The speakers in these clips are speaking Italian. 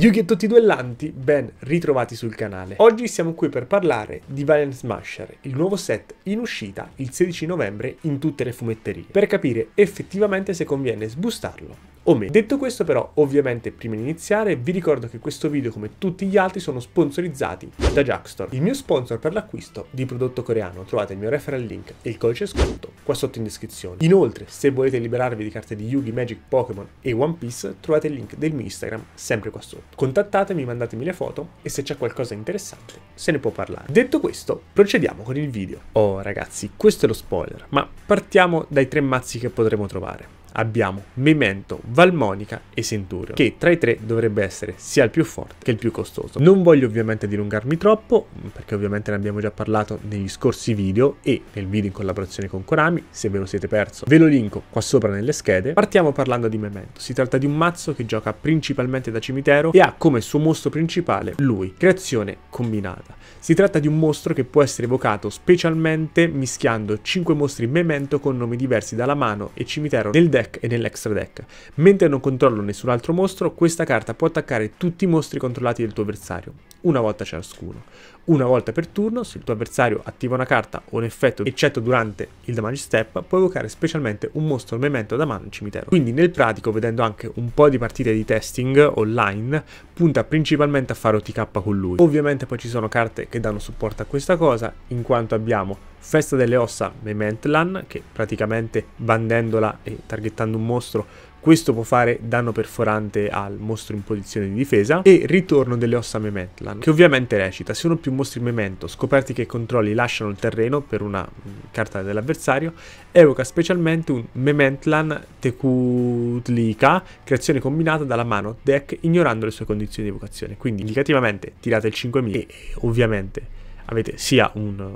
Yugi e tutti i duellanti, ben ritrovati sul canale. Oggi siamo qui per parlare di Valiant Smasher, il nuovo set in uscita il 16 novembre in tutte le fumetterie, per capire effettivamente se conviene sbustarlo o meno. Detto questo però, ovviamente prima di iniziare, vi ricordo che questo video come tutti gli altri sono sponsorizzati da Jackstore, il mio sponsor per l'acquisto di prodotto coreano. Trovate il mio referral link e il codice sconto qua sotto in descrizione. Inoltre, se volete liberarvi di carte di Yugi, Magic, Pokémon e One Piece, trovate il link del mio Instagram sempre qua sotto. Contattatemi, mandatemi le foto e se c'è qualcosa interessante se ne può parlare. Detto questo, procediamo con il video. Oh ragazzi, questo è lo spoiler, ma partiamo dai tre mazzi che potremo trovare abbiamo Memento, Valmonica e Centurion, che tra i tre dovrebbe essere sia il più forte che il più costoso. Non voglio ovviamente dilungarmi troppo, perché ovviamente ne abbiamo già parlato negli scorsi video e nel video in collaborazione con Konami, se ve lo siete perso ve lo linko qua sopra nelle schede. Partiamo parlando di Memento, si tratta di un mazzo che gioca principalmente da cimitero e ha come suo mostro principale lui, creazione combinata. Si tratta di un mostro che può essere evocato specialmente mischiando 5 mostri Memento con nomi diversi dalla mano e cimitero nel deck deck e nell'extra deck. Mentre non controllo nessun altro mostro, questa carta può attaccare tutti i mostri controllati del tuo avversario una volta ciascuno. Una volta per turno, se il tuo avversario attiva una carta o un effetto, eccetto durante il damage step, può evocare specialmente un mostro memento da mano in cimitero. Quindi nel pratico, vedendo anche un po' di partite di testing online, punta principalmente a fare OTK con lui. Ovviamente poi ci sono carte che danno supporto a questa cosa, in quanto abbiamo Festa delle Ossa Mementlan, che praticamente bandendola e targettando un mostro questo può fare danno perforante al mostro in posizione di difesa e ritorno delle ossa Mementlan, che ovviamente recita se uno più mostri memento scoperti che controlli lasciano il terreno per una mm, carta dell'avversario, evoca specialmente un Mementlan Tekutlika, creazione combinata dalla mano deck ignorando le sue condizioni di evocazione. Quindi indicativamente tirate il 5000 e ovviamente avete sia un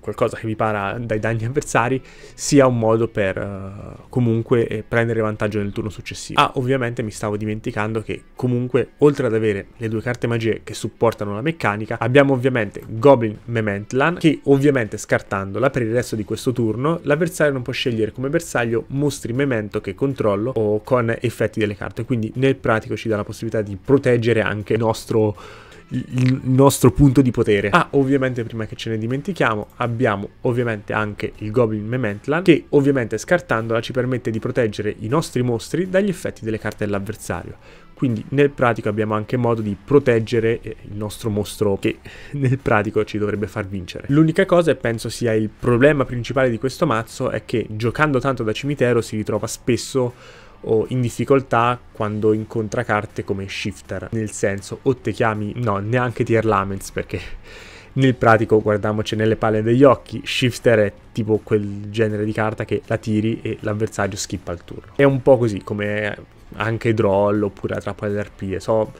qualcosa che vi para dai danni avversari sia un modo per uh, comunque eh, prendere vantaggio nel turno successivo. Ah, ovviamente mi stavo dimenticando che comunque oltre ad avere le due carte magie che supportano la meccanica, abbiamo ovviamente Goblin Mementlan che ovviamente scartandola per il resto di questo turno l'avversario non può scegliere come bersaglio mostri memento che controllo o con effetti delle carte, quindi nel pratico ci dà la possibilità di proteggere anche il nostro il nostro punto di potere. Ah, ovviamente prima che ce ne dimentichiamo, abbiamo ovviamente anche il Goblin Mementlan che ovviamente scartandola ci permette di proteggere i nostri mostri dagli effetti delle carte dell'avversario. Quindi nel pratico abbiamo anche modo di proteggere eh, il nostro mostro che nel pratico ci dovrebbe far vincere. L'unica cosa e penso sia il problema principale di questo mazzo è che giocando tanto da cimitero si ritrova spesso o in difficoltà quando incontra carte come shifter, nel senso o te chiami, no, neanche tier laments perché nel pratico guardiamoci nelle palle degli occhi, shifter è tipo quel genere di carta che la tiri e l'avversario skippa il turno. È un po' così come anche droll oppure la trappola dell'arpie, so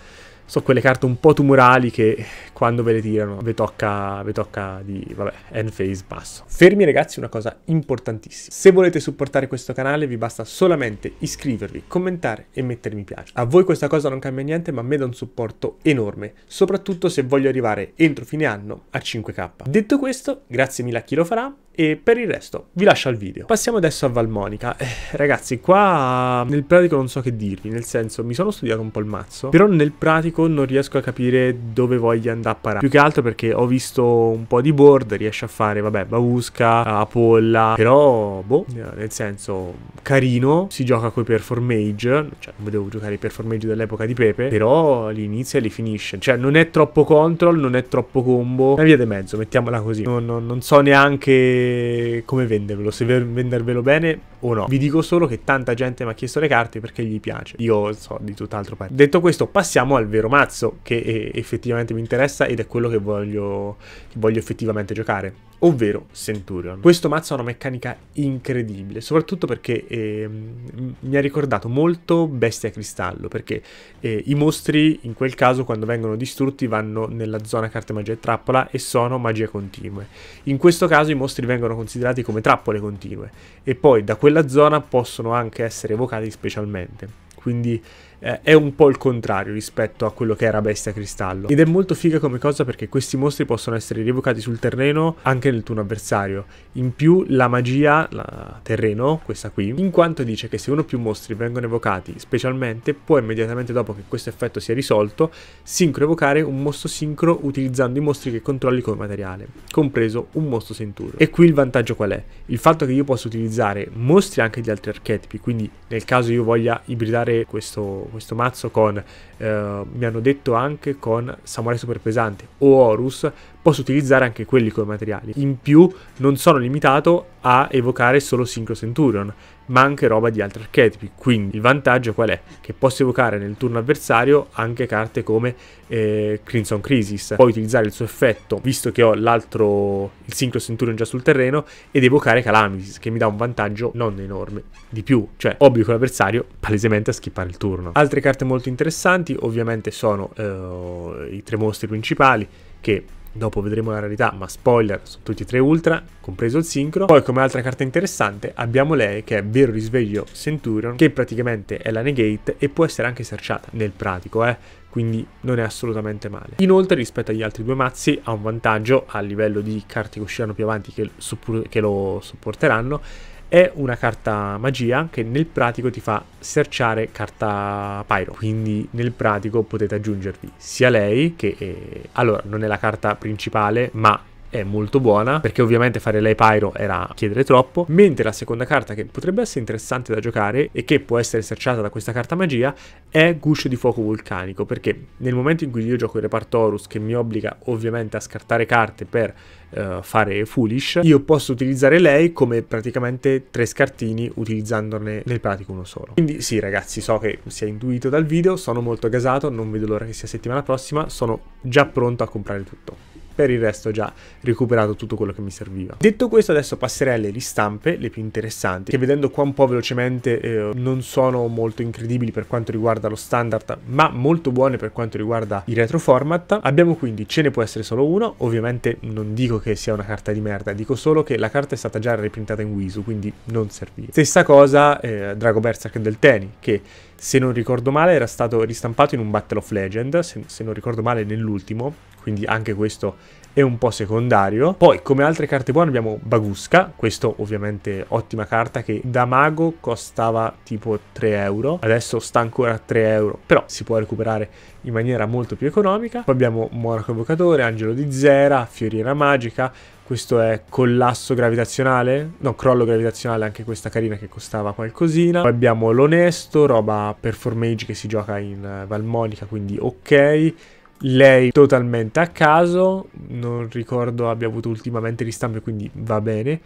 so quelle carte un po' tumorali che quando ve le tirano ve tocca, tocca di, vabbè, end phase basso. Fermi ragazzi una cosa importantissima. Se volete supportare questo canale vi basta solamente iscrivervi, commentare e mettere mi piace. A voi questa cosa non cambia niente ma a me dà un supporto enorme, soprattutto se voglio arrivare entro fine anno a 5k. Detto questo, grazie mille a chi lo farà e per il resto vi lascio al video. Passiamo adesso a Valmonica. Eh, ragazzi, qua nel pratico non so che dirvi, nel senso mi sono studiato un po' il mazzo, però nel pratico non riesco a capire dove voglia andare a parare. Più che altro perché ho visto un po' di board, riesce a fare, vabbè, Bavusca, Apolla, però, boh, eh, nel senso, carino, si gioca con coi performage, cioè non volevo giocare i performage dell'epoca di Pepe, però li inizia e li finisce, cioè non è troppo control, non è troppo combo, una via di mezzo, mettiamola così, non, non, non so neanche come, vendervelo, se vendervelo bene o no. Vi dico solo che tanta gente mi ha chiesto le carte perché gli piace. Io so di tutt'altro parte. Detto questo, passiamo al vero mazzo che eh, effettivamente mi interessa ed è quello che voglio, che voglio effettivamente giocare ovvero Centurion. Questo mazzo ha una meccanica incredibile, soprattutto perché eh, mi ha ricordato molto Bestia Cristallo, perché eh, i mostri in quel caso quando vengono distrutti vanno nella zona carte magia e trappola e sono magie continue. In questo caso i mostri vengono considerati come trappole continue e poi da quella zona possono anche essere evocati specialmente quindi eh, è un po' il contrario rispetto a quello che era Bestia Cristallo. Ed è molto figa come cosa perché questi mostri possono essere rievocati sul terreno anche nel turno avversario. In più la magia, la terreno, questa qui, in quanto dice che se uno o più mostri vengono evocati specialmente, può immediatamente dopo che questo effetto sia risolto, sincro evocare un mostro sincro utilizzando i mostri che controlli come materiale, compreso un mostro senturo. E qui il vantaggio qual è? Il fatto che io posso utilizzare mostri anche di altri archetipi, quindi nel caso io voglia ibridare fare questo, questo mazzo con, eh, mi hanno detto anche con Samurai Super Pesante o Horus posso utilizzare anche quelli come materiali. In più non sono limitato a evocare solo Synchro Centurion, ma anche roba di altri archetipi, quindi il vantaggio qual è? Che posso evocare nel turno avversario anche carte come eh, Crimson Crisis, poi utilizzare il suo effetto, visto che ho l'altro, il Synchro Centurion già sul terreno, ed evocare Calamities, che mi dà un vantaggio non enorme, di più, cioè obbligo l'avversario palesemente a skippare il turno. Altre carte molto interessanti ovviamente sono eh, i tre mostri principali, che Dopo vedremo la rarità, ma spoiler, sono tutti e tre ultra, compreso il sincro. Poi come altra carta interessante abbiamo lei che è vero risveglio Centurion, che praticamente è la negate e può essere anche searchata nel pratico, eh quindi non è assolutamente male. Inoltre rispetto agli altri due mazzi ha un vantaggio a livello di carte che usciranno più avanti che, che lo supporteranno, è una carta magia che nel pratico ti fa serciare carta Pyro. Quindi nel pratico potete aggiungervi sia lei che... È... Eh, allora, non è la carta principale, ma è molto buona, perché ovviamente fare lei Pyro era chiedere troppo, mentre la seconda carta che potrebbe essere interessante da giocare e che può essere serciata da questa carta magia è Guscio di Fuoco Vulcanico, perché nel momento in cui io gioco il reparto horus che mi obbliga ovviamente a scartare carte per uh, fare Foolish, io posso utilizzare lei come praticamente tre scartini utilizzandone nel pratico uno solo. Quindi sì ragazzi, so che si è intuito dal video, sono molto gasato, non vedo l'ora che sia settimana prossima, sono già pronto a comprare tutto per il resto ho già recuperato tutto quello che mi serviva. Detto questo adesso passerei alle ristampe, le più interessanti, che vedendo qua un po' velocemente eh, non sono molto incredibili per quanto riguarda lo standard, ma molto buone per quanto riguarda i retro format. Abbiamo quindi, ce ne può essere solo uno, ovviamente non dico che sia una carta di merda, dico solo che la carta è stata già riprintata in Wisu, quindi non serviva. Stessa cosa eh, Drago Berserk del Teni, che se non ricordo male era stato ristampato in un Battle of Legend, se, se non ricordo male nell'ultimo, quindi anche questo è un po' secondario. Poi, come altre carte buone, abbiamo Bagusca, questo ovviamente ottima carta che da mago costava tipo 3 euro, adesso sta ancora a 3 euro, però si può recuperare in maniera molto più economica. Poi abbiamo Monaco Evocatore, Angelo di Zera, Fioriera Magica, questo è collasso gravitazionale, no, crollo gravitazionale, anche questa carina che costava qualcosina. Poi abbiamo l'onesto, roba performage che si gioca in eh, Valmonica, quindi ok lei totalmente a caso, non ricordo abbia avuto ultimamente ristampe, quindi va bene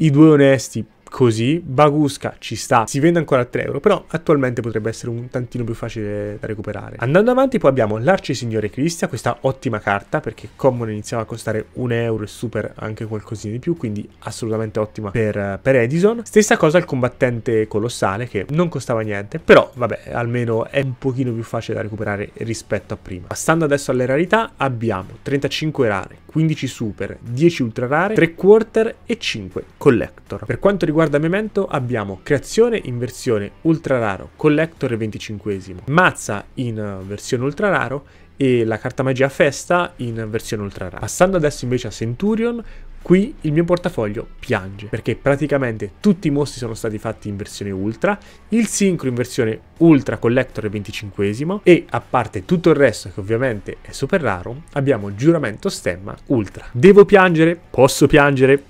i due onesti così, Bagusca ci sta, si vende ancora a 3 euro, però attualmente potrebbe essere un tantino più facile da recuperare. Andando avanti poi abbiamo l'Arci Signore Cristia, questa ottima carta perché Common iniziava a costare 1 euro e super anche qualcosina di più, quindi assolutamente ottima per, per, Edison. Stessa cosa il combattente colossale che non costava niente, però vabbè almeno è un pochino più facile da recuperare rispetto a prima. Passando adesso alle rarità abbiamo 35 rare, 15 super, 10 ultra rare, 3 quarter e 5 colorate Collector. Per quanto riguarda Memento abbiamo creazione in versione ultra raro, Collector 25esimo, Mazza in eh, versione ultra raro e la carta magia festa in versione ultra raro. Passando adesso invece a Centurion, qui il mio portafoglio piange, perché praticamente tutti i mostri sono stati fatti in versione ultra, il sincro in versione ultra collector è 25 e a parte tutto il resto che ovviamente è super raro, abbiamo giuramento stemma ultra. Devo piangere? Posso piangere?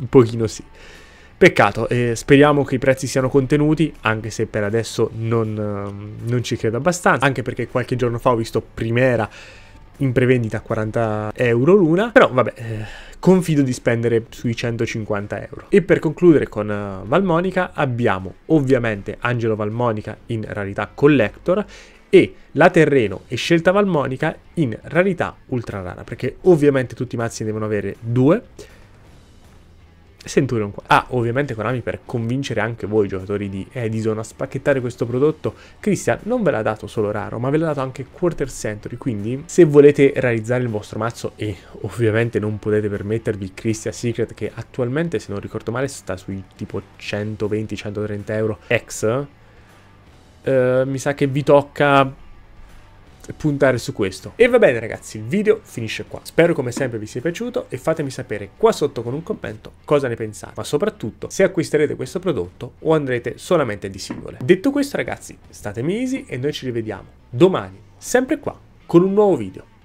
un pochino sì. Peccato, eh, speriamo che i prezzi siano contenuti, anche se per adesso non, ehm, non ci credo abbastanza, anche perché qualche giorno fa ho visto Primera in prevendita a 40 euro l'una, però vabbè, eh, confido di spendere sui 150 euro. E per concludere con uh, Valmonica abbiamo ovviamente Angelo Valmonica in rarità collector e la Terreno e Scelta Valmonica in rarità ultra rara, perché ovviamente tutti i mazzi devono avere due, Centurion qua. Ah, ovviamente Konami per convincere anche voi giocatori di Edison a spacchettare questo prodotto, Christian non ve l'ha dato solo raro, ma ve l'ha dato anche quarter century, quindi se volete realizzare il vostro mazzo e ovviamente non potete permettervi Christian Secret che attualmente se non ricordo male sta sui tipo 120-130 euro ex, eh, mi sa che vi tocca puntare su questo. E va bene ragazzi, il video finisce qua. Spero come sempre vi sia piaciuto e fatemi sapere qua sotto con un commento cosa ne pensate, ma soprattutto se acquisterete questo prodotto o andrete solamente di singole. Detto questo ragazzi, statemi easy e noi ci rivediamo domani, sempre qua, con un nuovo video.